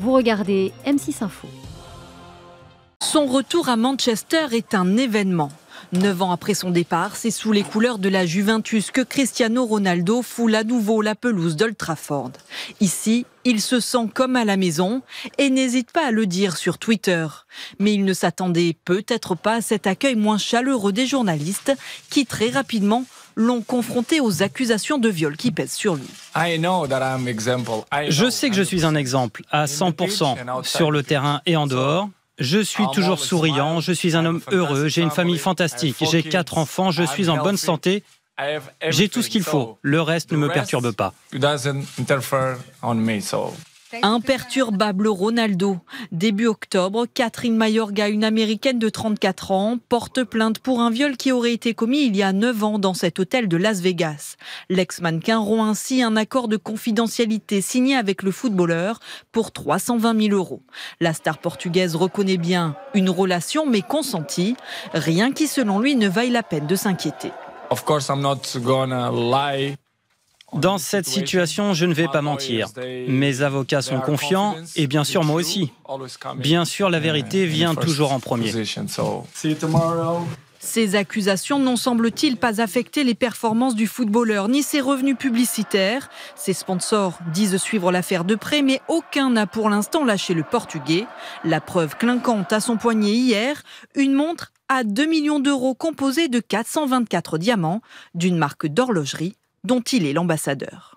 Vous regardez M6 Info. Son retour à Manchester est un événement. Neuf ans après son départ, c'est sous les couleurs de la Juventus que Cristiano Ronaldo foule à nouveau la pelouse d'Old Trafford. Ici, il se sent comme à la maison et n'hésite pas à le dire sur Twitter. Mais il ne s'attendait peut-être pas à cet accueil moins chaleureux des journalistes qui très rapidement l'ont confronté aux accusations de viol qui pèsent sur lui. Je sais que je suis un exemple, à 100%, sur le terrain et en dehors. Je suis toujours souriant, je suis un homme heureux, j'ai une famille fantastique, j'ai quatre enfants, je suis en bonne santé, j'ai tout ce qu'il faut, le reste ne me perturbe pas. Imperturbable Ronaldo. Début octobre, Catherine Mayorga, une américaine de 34 ans, porte plainte pour un viol qui aurait été commis il y a 9 ans dans cet hôtel de Las Vegas. L'ex-mannequin rompt ainsi un accord de confidentialité signé avec le footballeur pour 320 000 euros. La star portugaise reconnaît bien une relation mais consentie, rien qui selon lui ne vaille la peine de s'inquiéter. Of course I'm not gonna lie. Dans cette situation, je ne vais pas mentir. Mes avocats sont confiants et bien sûr moi aussi. Bien sûr, la vérité vient toujours en premier. Ces accusations n'ont, semble-t-il, pas affecté les performances du footballeur ni ses revenus publicitaires. Ses sponsors disent suivre l'affaire de près, mais aucun n'a pour l'instant lâché le portugais. La preuve clinquante à son poignet hier, une montre à 2 millions d'euros composée de 424 diamants d'une marque d'horlogerie dont il est l'ambassadeur.